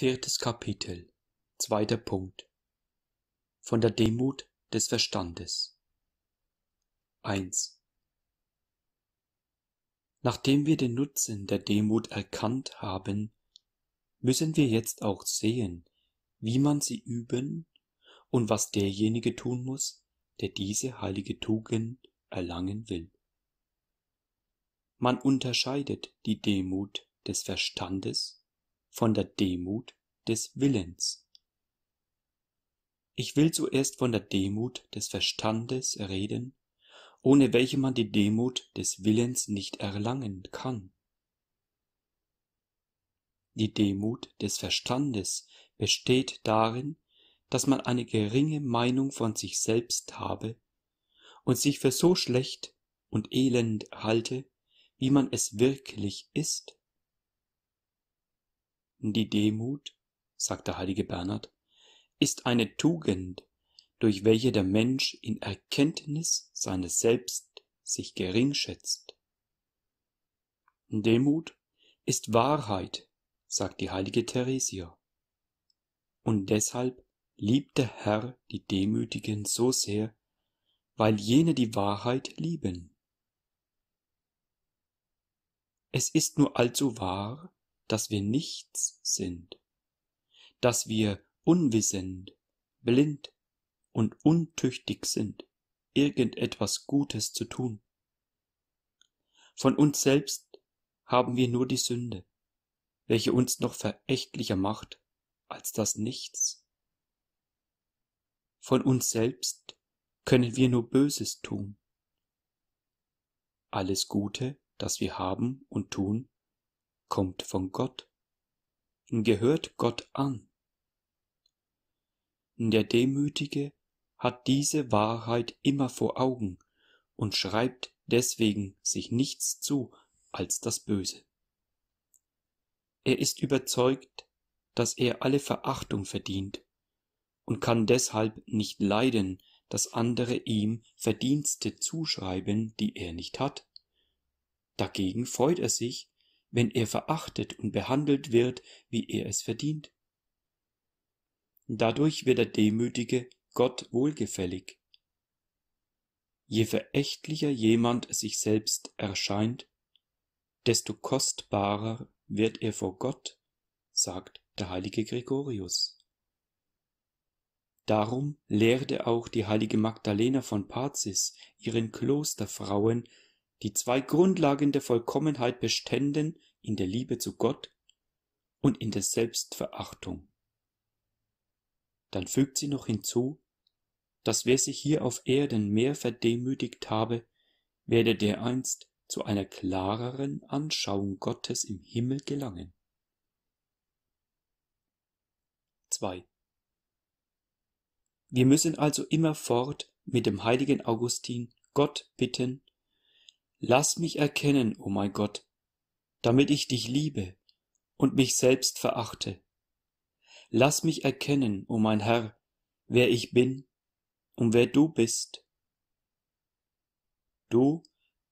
Viertes Kapitel. Zweiter Punkt. Von der Demut des Verstandes. 1. Nachdem wir den Nutzen der Demut erkannt haben, müssen wir jetzt auch sehen, wie man sie üben und was derjenige tun muss, der diese heilige Tugend erlangen will. Man unterscheidet die Demut des Verstandes von der Demut des Willens. Ich will zuerst von der Demut des Verstandes reden, ohne welche man die Demut des Willens nicht erlangen kann. Die Demut des Verstandes besteht darin, dass man eine geringe Meinung von sich selbst habe und sich für so schlecht und elend halte, wie man es wirklich ist die Demut, sagt der heilige Bernhard, ist eine Tugend, durch welche der Mensch in Erkenntnis seines Selbst sich gering schätzt. Demut ist Wahrheit, sagt die heilige Theresia. Und deshalb liebt der Herr die Demütigen so sehr, weil jene die Wahrheit lieben. Es ist nur allzu wahr, dass wir nichts sind, dass wir unwissend, blind und untüchtig sind, irgendetwas Gutes zu tun. Von uns selbst haben wir nur die Sünde, welche uns noch verächtlicher macht als das Nichts. Von uns selbst können wir nur Böses tun. Alles Gute, das wir haben und tun, kommt von Gott gehört Gott an. Der Demütige hat diese Wahrheit immer vor Augen und schreibt deswegen sich nichts zu als das Böse. Er ist überzeugt, dass er alle Verachtung verdient und kann deshalb nicht leiden, dass andere ihm Verdienste zuschreiben, die er nicht hat. Dagegen freut er sich, wenn er verachtet und behandelt wird, wie er es verdient? Dadurch wird der Demütige Gott wohlgefällig. Je verächtlicher jemand sich selbst erscheint, desto kostbarer wird er vor Gott, sagt der heilige Gregorius. Darum lehrte auch die heilige Magdalena von Pazis ihren Klosterfrauen die zwei Grundlagen der Vollkommenheit beständen in der Liebe zu Gott und in der Selbstverachtung. Dann fügt sie noch hinzu, dass wer sich hier auf Erden mehr verdemütigt habe, werde dereinst zu einer klareren Anschauung Gottes im Himmel gelangen. 2. Wir müssen also immerfort mit dem heiligen Augustin Gott bitten, Lass mich erkennen, o oh mein Gott, damit ich dich liebe und mich selbst verachte. Lass mich erkennen, o oh mein Herr, wer ich bin und wer du bist. Du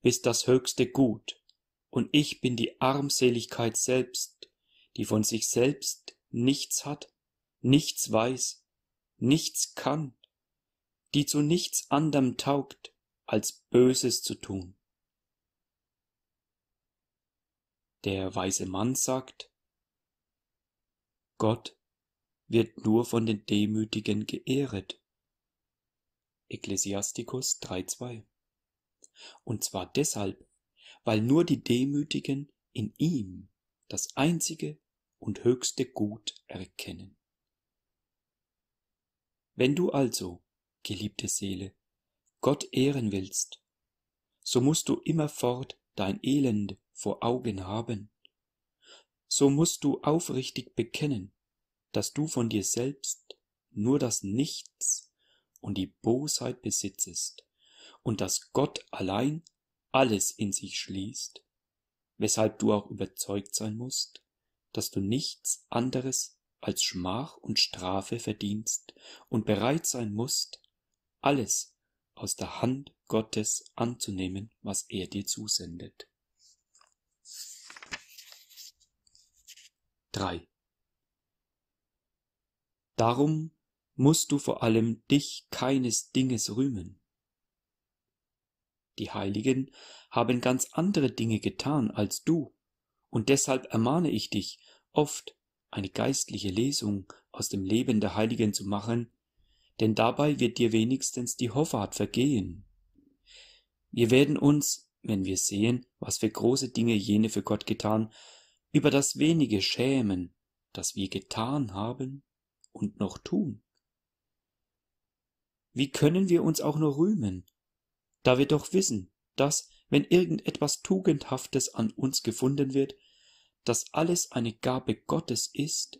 bist das höchste Gut, und ich bin die Armseligkeit selbst, die von sich selbst nichts hat, nichts weiß, nichts kann, die zu nichts anderm taugt, als Böses zu tun. Der weise Mann sagt, Gott wird nur von den Demütigen geehret. Ekklesiastikus 3,2 Und zwar deshalb, weil nur die Demütigen in ihm das einzige und höchste Gut erkennen. Wenn du also, geliebte Seele, Gott ehren willst, so musst du immerfort dein Elend vor Augen haben, so musst du aufrichtig bekennen, dass du von dir selbst nur das Nichts und die Bosheit besitzest und dass Gott allein alles in sich schließt, weshalb du auch überzeugt sein musst, dass du nichts anderes als Schmach und Strafe verdienst und bereit sein musst, alles aus der Hand Gottes anzunehmen, was er dir zusendet. 3. Darum musst du vor allem dich keines Dinges rühmen. Die Heiligen haben ganz andere Dinge getan als du, und deshalb ermahne ich dich, oft eine geistliche Lesung aus dem Leben der Heiligen zu machen, denn dabei wird dir wenigstens die Hoffart vergehen. Wir werden uns, wenn wir sehen, was für große Dinge jene für Gott getan, über das wenige schämen, das wir getan haben und noch tun? Wie können wir uns auch nur rühmen, da wir doch wissen, dass, wenn irgendetwas Tugendhaftes an uns gefunden wird, das alles eine Gabe Gottes ist?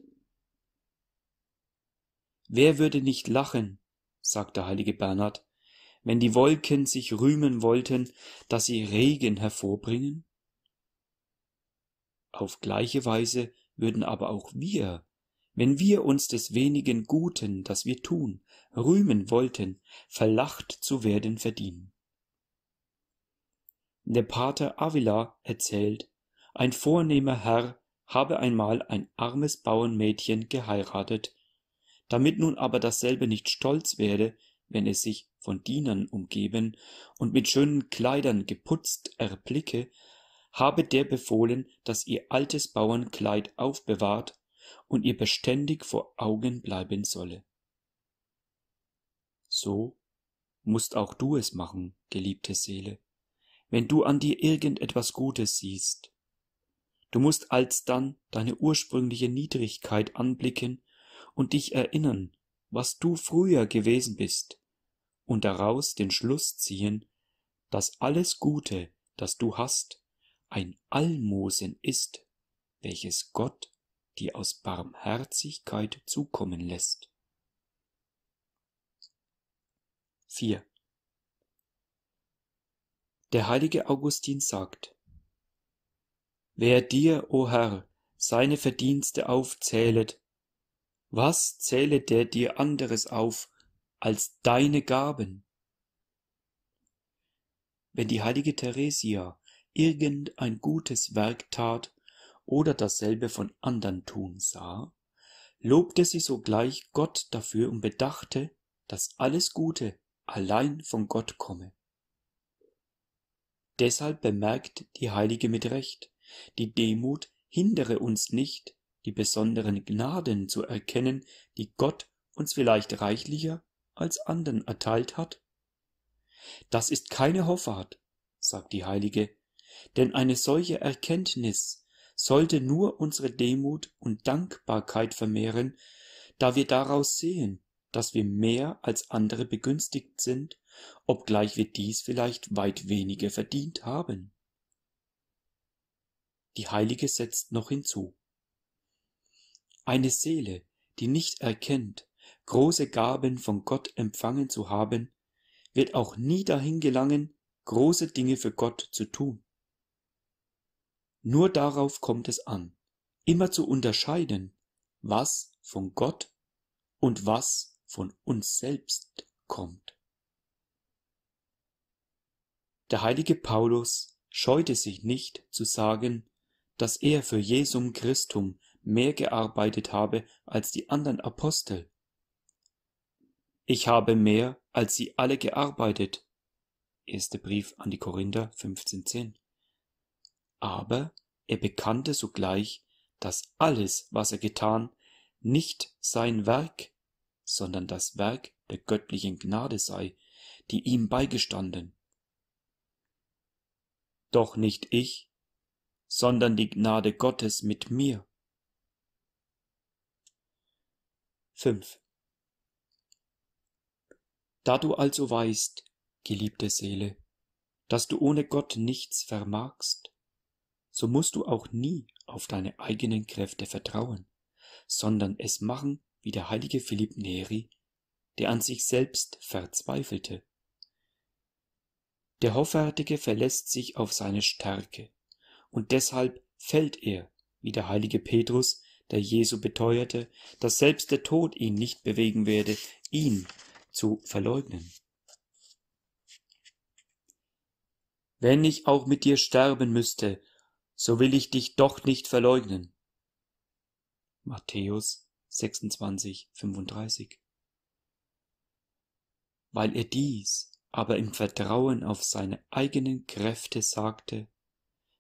Wer würde nicht lachen, sagt der heilige Bernhard, wenn die Wolken sich rühmen wollten, dass sie Regen hervorbringen? Auf gleiche Weise würden aber auch wir, wenn wir uns des wenigen Guten, das wir tun, rühmen wollten, verlacht zu werden verdienen. Der Pater Avila erzählt, ein vornehmer Herr habe einmal ein armes Bauernmädchen geheiratet, damit nun aber dasselbe nicht stolz werde, wenn es sich von Dienern umgeben und mit schönen Kleidern geputzt erblicke habe der befohlen, dass ihr altes Bauernkleid aufbewahrt und ihr beständig vor Augen bleiben solle. So mußt auch du es machen, geliebte Seele, wenn du an dir irgendetwas Gutes siehst. Du mußt alsdann deine ursprüngliche Niedrigkeit anblicken und dich erinnern, was du früher gewesen bist, und daraus den Schluss ziehen, dass alles Gute, das du hast, ein Almosen ist, welches Gott dir aus Barmherzigkeit zukommen lässt. 4. Der heilige Augustin sagt, Wer dir, o Herr, seine Verdienste aufzählet, was zählet der dir anderes auf als deine Gaben? Wenn die heilige Theresia irgendein gutes Werk tat oder dasselbe von andern tun sah, lobte sie sogleich Gott dafür und bedachte, dass alles Gute allein von Gott komme. Deshalb bemerkt die Heilige mit Recht, die Demut hindere uns nicht, die besonderen Gnaden zu erkennen, die Gott uns vielleicht reichlicher als anderen erteilt hat? Das ist keine Hoffart, sagt die Heilige, denn eine solche erkenntnis sollte nur unsere demut und dankbarkeit vermehren da wir daraus sehen dass wir mehr als andere begünstigt sind obgleich wir dies vielleicht weit weniger verdient haben die heilige setzt noch hinzu eine seele die nicht erkennt große gaben von gott empfangen zu haben wird auch nie dahin gelangen große dinge für gott zu tun nur darauf kommt es an, immer zu unterscheiden, was von Gott und was von uns selbst kommt. Der heilige Paulus scheute sich nicht zu sagen, dass er für Jesum Christum mehr gearbeitet habe als die anderen Apostel. Ich habe mehr als sie alle gearbeitet. Erster Brief an die Korinther 15.10 aber er bekannte sogleich daß alles was er getan, nicht sein werk sondern das werk der göttlichen gnade sei die ihm beigestanden doch nicht ich sondern die gnade gottes mit mir da du also weißt geliebte seele dass du ohne gott nichts vermagst so musst du auch nie auf deine eigenen Kräfte vertrauen, sondern es machen wie der heilige Philipp Neri, der an sich selbst verzweifelte. Der Hoffärtige verlässt sich auf seine Stärke, und deshalb fällt er, wie der heilige Petrus, der Jesu beteuerte, dass selbst der Tod ihn nicht bewegen werde, ihn zu verleugnen. Wenn ich auch mit dir sterben müsste, so will ich dich doch nicht verleugnen. Matthäus 26, 35. Weil er dies aber im Vertrauen auf seine eigenen Kräfte sagte,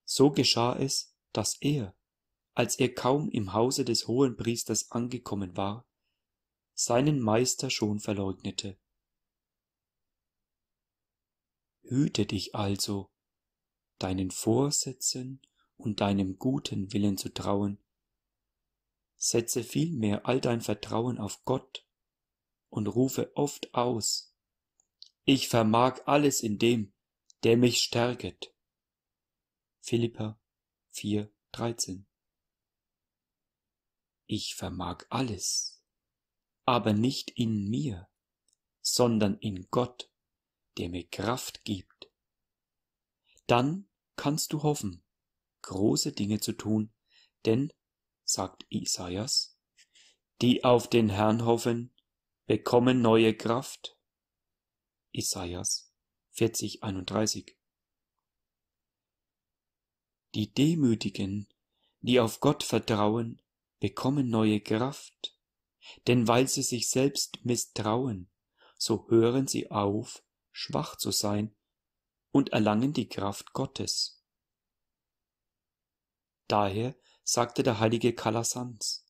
so geschah es, dass er, als er kaum im Hause des Hohenpriesters angekommen war, seinen Meister schon verleugnete. Hüte dich also, deinen Vorsätzen und deinem guten Willen zu trauen. Setze vielmehr all dein Vertrauen auf Gott und rufe oft aus, ich vermag alles in dem, der mich stärket. Philippa 4, 13 Ich vermag alles, aber nicht in mir, sondern in Gott, der mir Kraft gibt. Dann kannst du hoffen große Dinge zu tun, denn, sagt Isaias, die auf den Herrn hoffen, bekommen neue Kraft. Isaias 40, 31. Die Demütigen, die auf Gott vertrauen, bekommen neue Kraft, denn weil sie sich selbst misstrauen, so hören sie auf, schwach zu sein und erlangen die Kraft Gottes. Daher sagte der heilige Kalasans: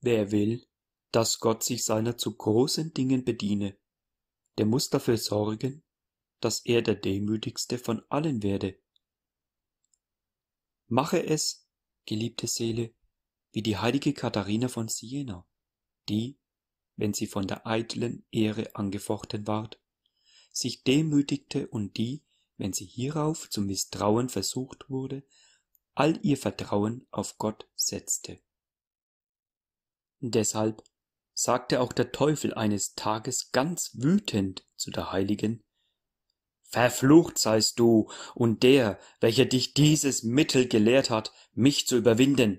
Wer will, dass Gott sich seiner zu großen Dingen bediene, der muß dafür sorgen, dass er der Demütigste von allen werde. Mache es, geliebte Seele, wie die heilige Katharina von Siena, die, wenn sie von der eitlen Ehre angefochten ward, sich demütigte und die, wenn sie hierauf zu mißtrauen versucht wurde all ihr Vertrauen auf Gott setzte. Deshalb sagte auch der Teufel eines Tages ganz wütend zu der Heiligen Verflucht seist du und der, welcher dich dieses Mittel gelehrt hat, mich zu überwinden,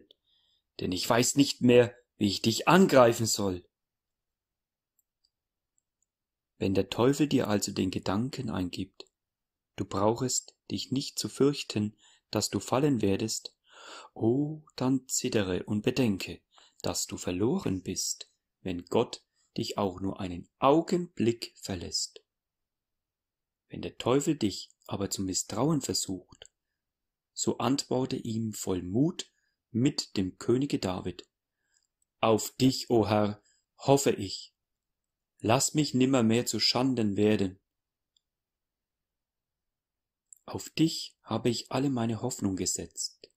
denn ich weiß nicht mehr, wie ich dich angreifen soll. Wenn der Teufel dir also den Gedanken eingibt, du brauchest dich nicht zu fürchten, dass du fallen werdest o dann zittere und bedenke daß du verloren bist wenn gott dich auch nur einen augenblick verlässt. wenn der teufel dich aber zum mißtrauen versucht so antworte ihm voll mut mit dem könige david auf dich o herr hoffe ich Lass mich nimmermehr zu schanden werden auf dich habe ich alle meine Hoffnung gesetzt.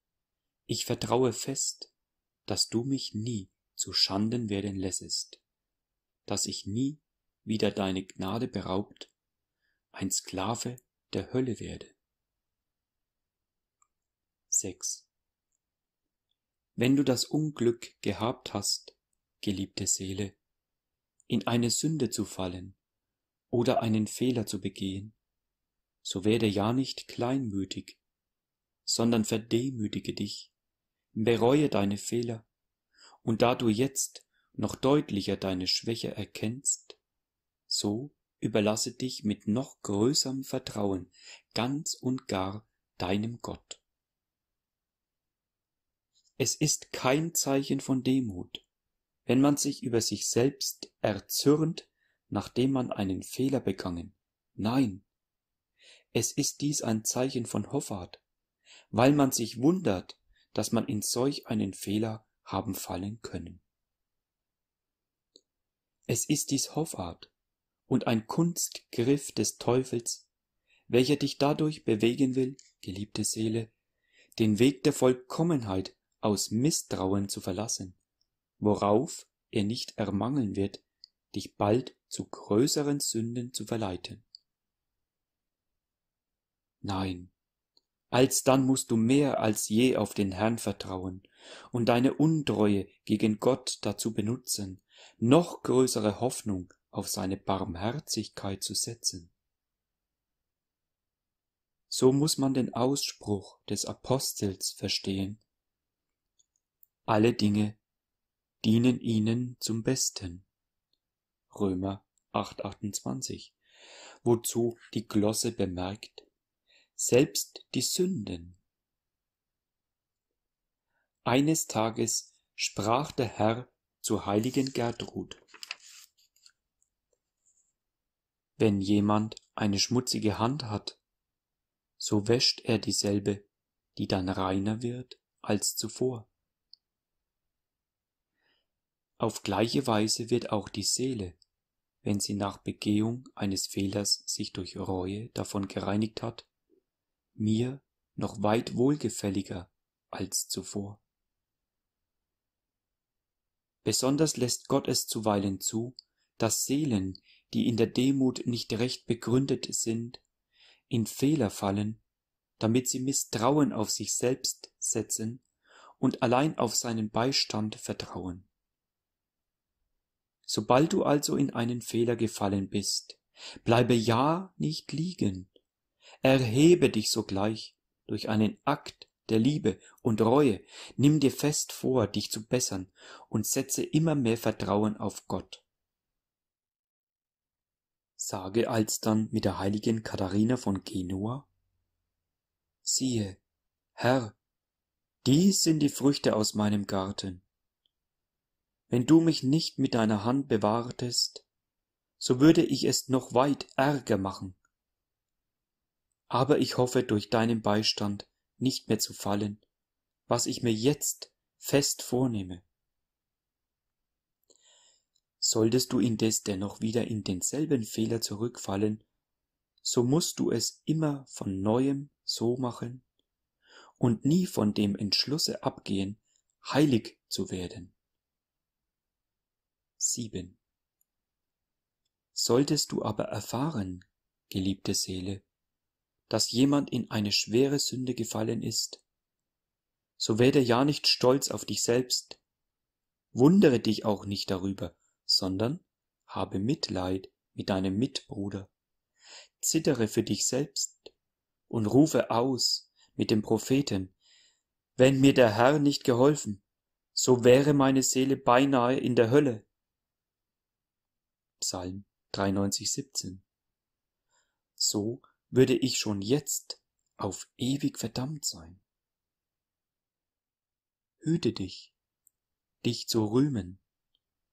Ich vertraue fest, dass du mich nie zu Schanden werden lässest, dass ich nie wieder deine Gnade beraubt, ein Sklave der Hölle werde. 6. Wenn du das Unglück gehabt hast, geliebte Seele, in eine Sünde zu fallen oder einen Fehler zu begehen, so werde ja nicht kleinmütig, sondern verdemütige dich, bereue deine Fehler, und da du jetzt noch deutlicher deine Schwäche erkennst, so überlasse dich mit noch größerem Vertrauen ganz und gar deinem Gott. Es ist kein Zeichen von Demut, wenn man sich über sich selbst erzürnt, nachdem man einen Fehler begangen. Nein, es ist dies ein Zeichen von Hoffart, weil man sich wundert, dass man in solch einen Fehler haben fallen können. Es ist dies Hoffart und ein Kunstgriff des Teufels, welcher dich dadurch bewegen will, geliebte Seele, den Weg der Vollkommenheit aus Misstrauen zu verlassen, worauf er nicht ermangeln wird, dich bald zu größeren Sünden zu verleiten. Nein, alsdann musst du mehr als je auf den Herrn vertrauen und deine Untreue gegen Gott dazu benutzen, noch größere Hoffnung auf seine Barmherzigkeit zu setzen. So muss man den Ausspruch des Apostels verstehen. Alle Dinge dienen ihnen zum Besten. Römer 8,28, wozu die Glosse bemerkt, selbst die Sünden. Eines Tages sprach der Herr zur heiligen Gertrud. Wenn jemand eine schmutzige Hand hat, so wäscht er dieselbe, die dann reiner wird als zuvor. Auf gleiche Weise wird auch die Seele, wenn sie nach Begehung eines Fehlers sich durch Reue davon gereinigt hat, mir noch weit wohlgefälliger als zuvor. Besonders lässt Gott es zuweilen zu, dass Seelen, die in der Demut nicht recht begründet sind, in Fehler fallen, damit sie Misstrauen auf sich selbst setzen und allein auf seinen Beistand vertrauen. Sobald du also in einen Fehler gefallen bist, bleibe ja nicht liegen, erhebe dich sogleich durch einen akt der Liebe und Reue, nimm dir fest vor, dich zu bessern und setze immer mehr Vertrauen auf Gott. Sage alsdann mit der heiligen Katharina von Genua, siehe, Herr, dies sind die Früchte aus meinem Garten. Wenn du mich nicht mit deiner Hand bewahrtest, so würde ich es noch weit ärger machen aber ich hoffe durch deinen Beistand nicht mehr zu fallen, was ich mir jetzt fest vornehme. Solltest du indes dennoch wieder in denselben Fehler zurückfallen, so musst du es immer von neuem so machen und nie von dem Entschlusse abgehen, heilig zu werden. 7. Solltest du aber erfahren, geliebte Seele, dass jemand in eine schwere Sünde gefallen ist. So werde ja nicht stolz auf dich selbst. Wundere dich auch nicht darüber, sondern habe Mitleid mit deinem Mitbruder. Zittere für dich selbst und rufe aus mit dem Propheten, wenn mir der Herr nicht geholfen, so wäre meine Seele beinahe in der Hölle. Psalm 93, 17. So würde ich schon jetzt auf ewig verdammt sein. Hüte dich, dich zu rühmen,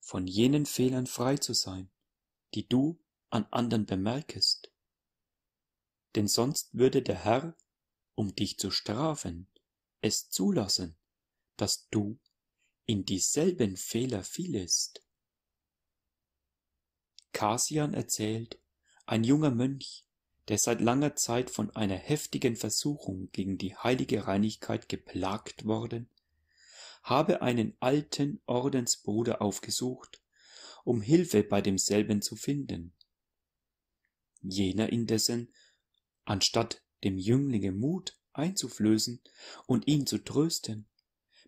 von jenen Fehlern frei zu sein, die du an anderen bemerkest. Denn sonst würde der Herr, um dich zu strafen, es zulassen, dass du in dieselben Fehler fielest. Kasian erzählt, ein junger Mönch der seit langer Zeit von einer heftigen Versuchung gegen die heilige Reinigkeit geplagt worden, habe einen alten Ordensbruder aufgesucht, um Hilfe bei demselben zu finden. Jener indessen, anstatt dem Jünglinge Mut einzuflößen und ihn zu trösten,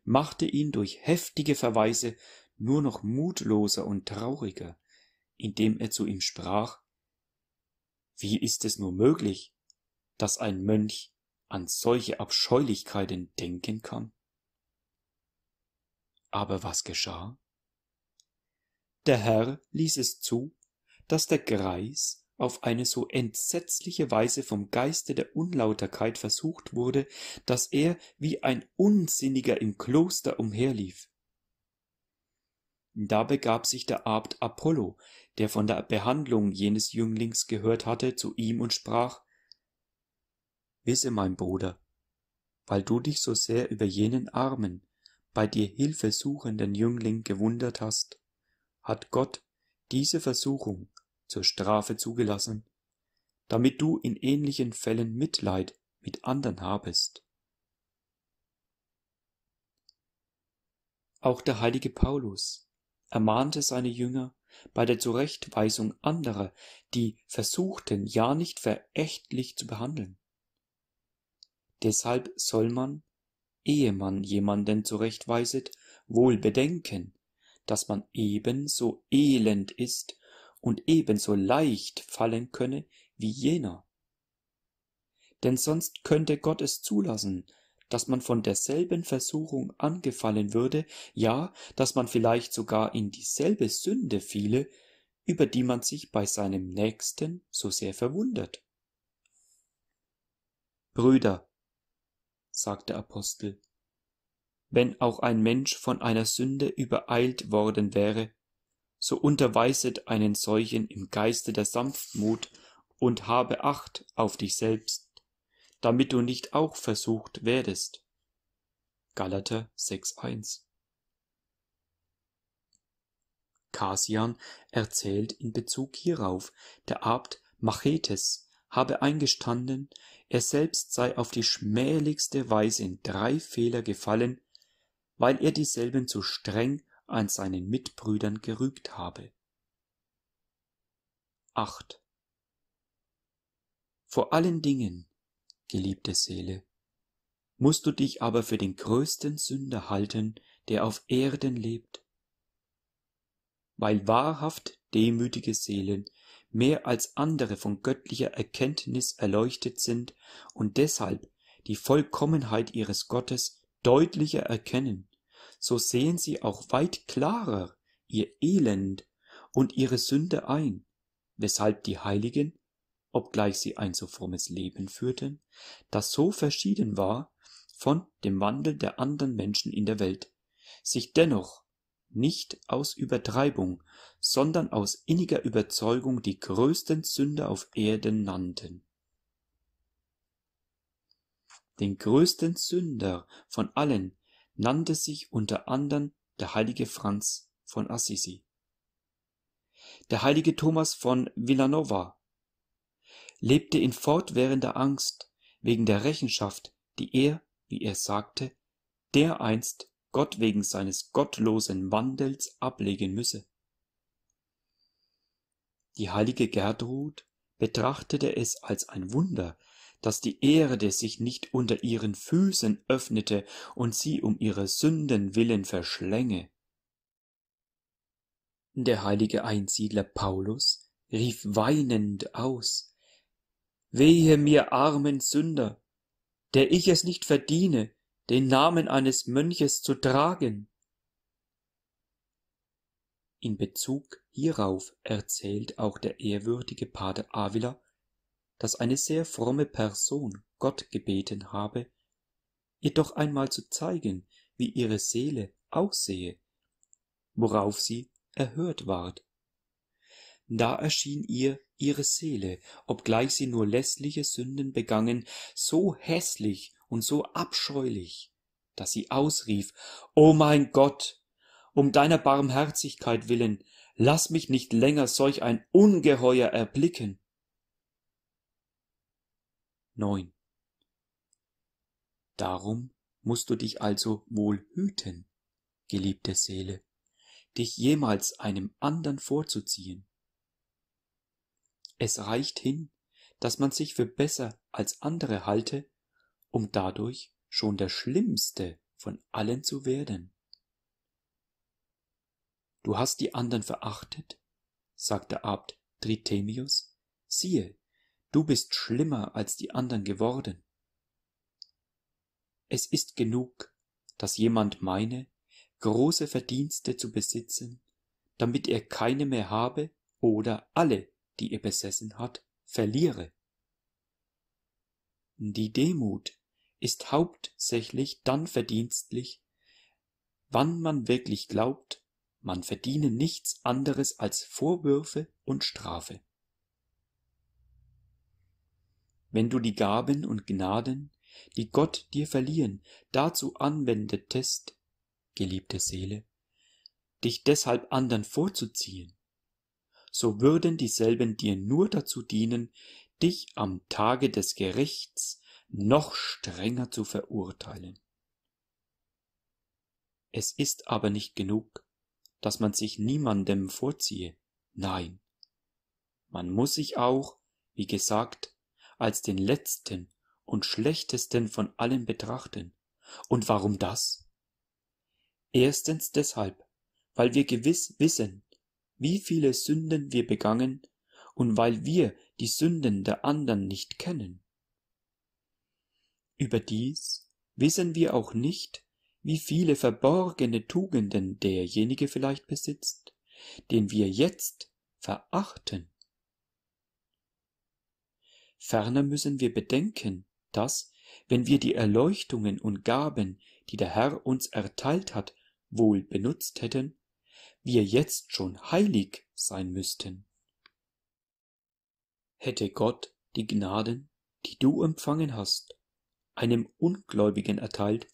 machte ihn durch heftige Verweise nur noch mutloser und trauriger, indem er zu ihm sprach, wie ist es nur möglich, dass ein Mönch an solche Abscheulichkeiten denken kann? Aber was geschah? Der Herr ließ es zu, dass der Greis auf eine so entsetzliche Weise vom Geiste der Unlauterkeit versucht wurde, dass er wie ein Unsinniger im Kloster umherlief. Da begab sich der Abt Apollo der von der Behandlung jenes Jünglings gehört hatte, zu ihm und sprach Wisse, mein Bruder, weil du dich so sehr über jenen armen, bei dir Hilfe suchenden Jüngling gewundert hast, hat Gott diese Versuchung zur Strafe zugelassen, damit du in ähnlichen Fällen Mitleid mit anderen habest. Auch der heilige Paulus ermahnte seine Jünger, bei der zurechtweisung anderer die versuchten ja nicht verächtlich zu behandeln deshalb soll man ehe man jemanden zurechtweiset wohl bedenken daß man ebenso elend ist und ebenso leicht fallen könne wie jener denn sonst könnte gott es zulassen dass man von derselben versuchung angefallen würde ja dass man vielleicht sogar in dieselbe sünde fiele über die man sich bei seinem nächsten so sehr verwundert brüder sagt der apostel wenn auch ein mensch von einer sünde übereilt worden wäre so unterweiset einen solchen im geiste der sanftmut und habe acht auf dich selbst damit du nicht auch versucht werdest. Galater 6,1 Kasian erzählt in Bezug hierauf, der Abt Machetes habe eingestanden, er selbst sei auf die schmählichste Weise in drei Fehler gefallen, weil er dieselben zu streng an seinen Mitbrüdern gerügt habe. 8. Vor allen Dingen geliebte Seele, musst du dich aber für den größten Sünder halten, der auf Erden lebt, weil wahrhaft demütige Seelen mehr als andere von göttlicher Erkenntnis erleuchtet sind und deshalb die Vollkommenheit ihres Gottes deutlicher erkennen, so sehen sie auch weit klarer ihr Elend und ihre Sünde ein, weshalb die Heiligen obgleich sie ein so frommes Leben führten, das so verschieden war von dem Wandel der anderen Menschen in der Welt, sich dennoch nicht aus Übertreibung, sondern aus inniger Überzeugung die größten Sünder auf Erden nannten. Den größten Sünder von allen nannte sich unter anderem der heilige Franz von Assisi, der heilige Thomas von Villanova, lebte in fortwährender Angst wegen der Rechenschaft, die er, wie er sagte, dereinst Gott wegen seines gottlosen Wandels ablegen müsse. Die heilige Gertrud betrachtete es als ein Wunder, dass die Erde sich nicht unter ihren Füßen öffnete und sie um ihre Sünden willen verschlänge. Der heilige Einsiedler Paulus rief weinend aus, Wehe mir armen Sünder, der ich es nicht verdiene, den Namen eines Mönches zu tragen. In Bezug hierauf erzählt auch der ehrwürdige Pater Avila, dass eine sehr fromme Person Gott gebeten habe, ihr doch einmal zu zeigen, wie ihre Seele aussehe, worauf sie erhört ward. Da erschien ihr ihre Seele, obgleich sie nur lässliche Sünden begangen, so hässlich und so abscheulich, dass sie ausrief, O mein Gott, um deiner Barmherzigkeit willen, lass mich nicht länger solch ein Ungeheuer erblicken. 9. Darum musst du dich also wohl hüten, geliebte Seele, dich jemals einem andern vorzuziehen. Es reicht hin, dass man sich für besser als andere halte, um dadurch schon der Schlimmste von allen zu werden. Du hast die anderen verachtet, sagte Abt Tritemius, siehe, du bist schlimmer als die anderen geworden. Es ist genug, dass jemand meine, große Verdienste zu besitzen, damit er keine mehr habe oder alle die ihr besessen hat, verliere. Die Demut ist hauptsächlich dann verdienstlich, wann man wirklich glaubt, man verdiene nichts anderes als Vorwürfe und Strafe. Wenn du die Gaben und Gnaden, die Gott dir verliehen, dazu anwendetest, geliebte Seele, dich deshalb andern vorzuziehen, so würden dieselben dir nur dazu dienen, dich am Tage des Gerichts noch strenger zu verurteilen. Es ist aber nicht genug, dass man sich niemandem vorziehe, nein, man muss sich auch, wie gesagt, als den letzten und schlechtesten von allen betrachten. Und warum das? Erstens deshalb, weil wir gewiss wissen, wie viele Sünden wir begangen und weil wir die Sünden der anderen nicht kennen. Überdies wissen wir auch nicht, wie viele verborgene Tugenden derjenige vielleicht besitzt, den wir jetzt verachten. Ferner müssen wir bedenken, dass, wenn wir die Erleuchtungen und Gaben, die der Herr uns erteilt hat, wohl benutzt hätten, wir jetzt schon heilig sein müssten. Hätte Gott die Gnaden, die du empfangen hast, einem Ungläubigen erteilt,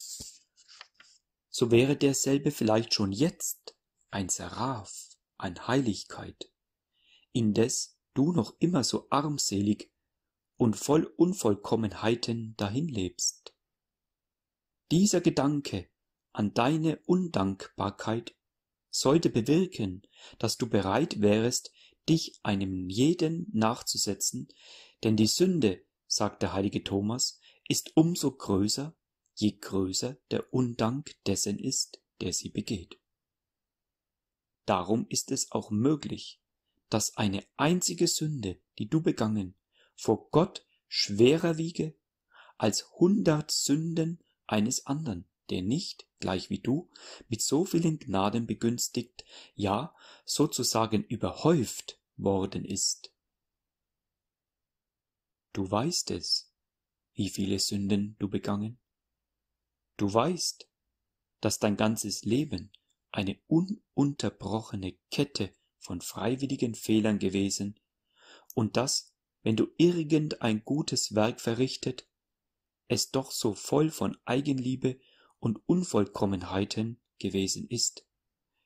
so wäre derselbe vielleicht schon jetzt ein Seraph an Heiligkeit, indes du noch immer so armselig und voll Unvollkommenheiten dahinlebst. Dieser Gedanke an deine Undankbarkeit sollte bewirken, dass du bereit wärest, dich einem jeden nachzusetzen, denn die Sünde, sagt der heilige Thomas, ist um so größer, je größer der Undank dessen ist, der sie begeht. Darum ist es auch möglich, dass eine einzige Sünde, die du begangen, vor Gott schwerer wiege als hundert Sünden eines anderen der nicht, gleich wie du, mit so vielen Gnaden begünstigt, ja sozusagen überhäuft worden ist. Du weißt es, wie viele Sünden du begangen. Du weißt, dass dein ganzes Leben eine ununterbrochene Kette von freiwilligen Fehlern gewesen und dass, wenn du irgendein gutes Werk verrichtet, es doch so voll von Eigenliebe und Unvollkommenheiten gewesen ist,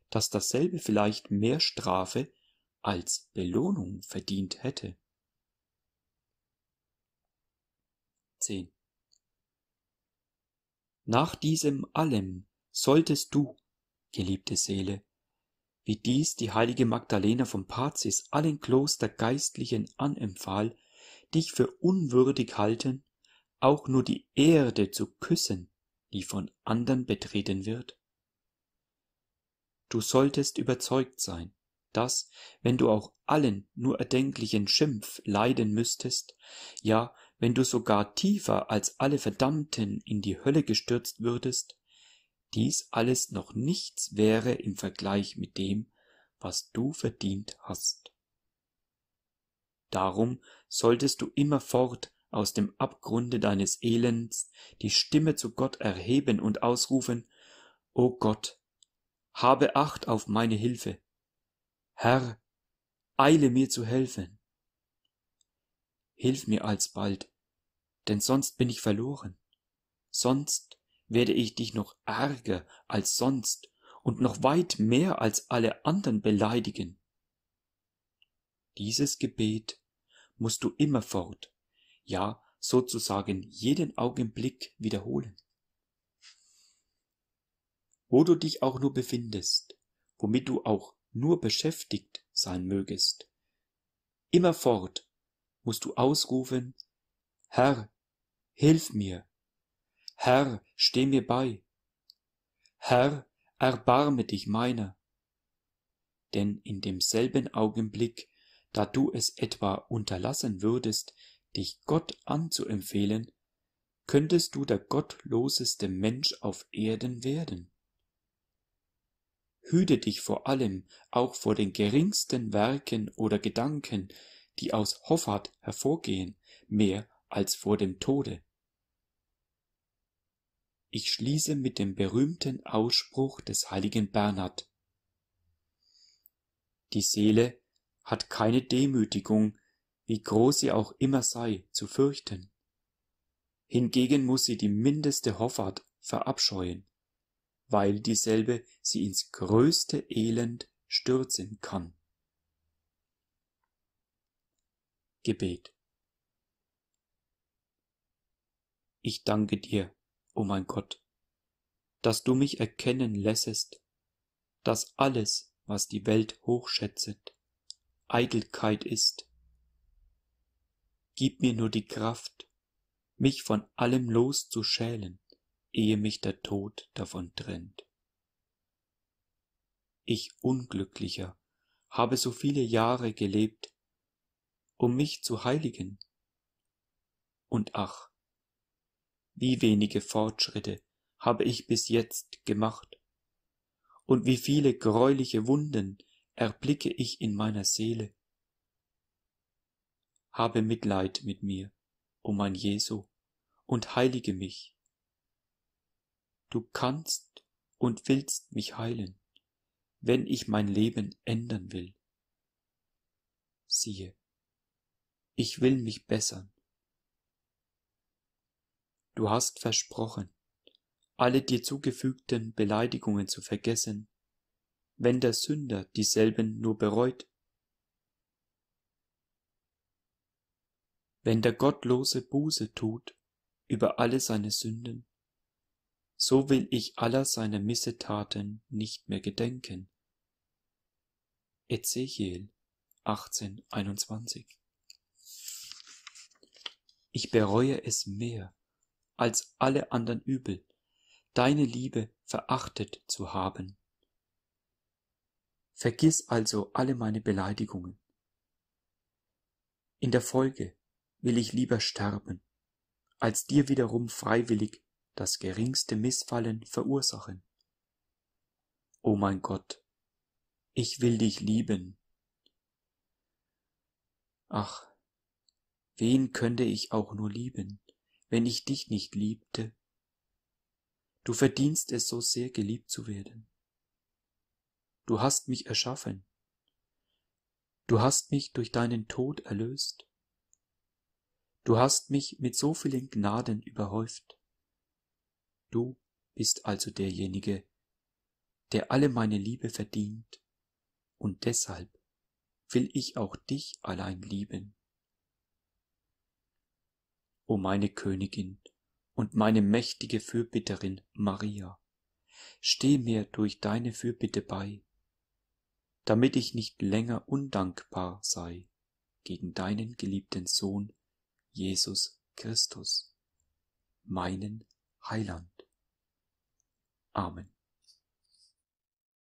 dass dasselbe vielleicht mehr Strafe als Belohnung verdient hätte. 10. Nach diesem allem solltest du, geliebte Seele, wie dies die heilige Magdalena von Pazis allen Klostergeistlichen anempfahl, dich für unwürdig halten, auch nur die Erde zu küssen, die von andern betreten wird? Du solltest überzeugt sein, dass, wenn du auch allen nur erdenklichen Schimpf leiden müsstest, ja, wenn du sogar tiefer als alle Verdammten in die Hölle gestürzt würdest, dies alles noch nichts wäre im Vergleich mit dem, was du verdient hast. Darum solltest du immerfort aus dem Abgrunde deines Elends die Stimme zu Gott erheben und ausrufen, O Gott, habe Acht auf meine Hilfe. Herr, eile mir zu helfen. Hilf mir alsbald, denn sonst bin ich verloren. Sonst werde ich dich noch ärger als sonst und noch weit mehr als alle anderen beleidigen. Dieses Gebet musst du immerfort ja sozusagen jeden Augenblick wiederholen. Wo du dich auch nur befindest, womit du auch nur beschäftigt sein mögest, immerfort musst du ausrufen, Herr, hilf mir, Herr, steh mir bei, Herr, erbarme dich meiner. Denn in demselben Augenblick, da du es etwa unterlassen würdest, dich Gott anzuempfehlen, könntest du der gottloseste Mensch auf Erden werden. Hüte dich vor allem auch vor den geringsten Werken oder Gedanken, die aus Hoffart hervorgehen, mehr als vor dem Tode. Ich schließe mit dem berühmten Ausspruch des heiligen Bernhard. Die Seele hat keine Demütigung wie groß sie auch immer sei, zu fürchten. Hingegen muss sie die mindeste Hoffart verabscheuen, weil dieselbe sie ins größte Elend stürzen kann. Gebet Ich danke dir, o oh mein Gott, dass du mich erkennen lässest, dass alles, was die Welt hochschätzet, Eitelkeit ist gib mir nur die Kraft, mich von allem loszuschälen, ehe mich der Tod davon trennt. Ich Unglücklicher habe so viele Jahre gelebt, um mich zu heiligen. Und ach, wie wenige Fortschritte habe ich bis jetzt gemacht, und wie viele greuliche Wunden erblicke ich in meiner Seele, habe Mitleid mit mir, o mein Jesu, und heilige mich. Du kannst und willst mich heilen, wenn ich mein Leben ändern will. Siehe, ich will mich bessern. Du hast versprochen, alle dir zugefügten Beleidigungen zu vergessen, wenn der Sünder dieselben nur bereut wenn der Gottlose Buße tut über alle seine Sünden, so will ich aller seiner Missetaten nicht mehr gedenken. Ezechiel 18,21 Ich bereue es mehr als alle anderen Übel, deine Liebe verachtet zu haben. Vergiss also alle meine Beleidigungen. In der Folge will ich lieber sterben, als dir wiederum freiwillig das geringste Missfallen verursachen. O mein Gott, ich will dich lieben. Ach, wen könnte ich auch nur lieben, wenn ich dich nicht liebte? Du verdienst es so sehr geliebt zu werden. Du hast mich erschaffen. Du hast mich durch deinen Tod erlöst. Du hast mich mit so vielen Gnaden überhäuft. Du bist also derjenige, der alle meine Liebe verdient, und deshalb will ich auch dich allein lieben. O meine Königin und meine mächtige Fürbitterin Maria, steh mir durch deine Fürbitte bei, damit ich nicht länger undankbar sei gegen deinen geliebten Sohn Jesus Christus, meinen Heiland. Amen.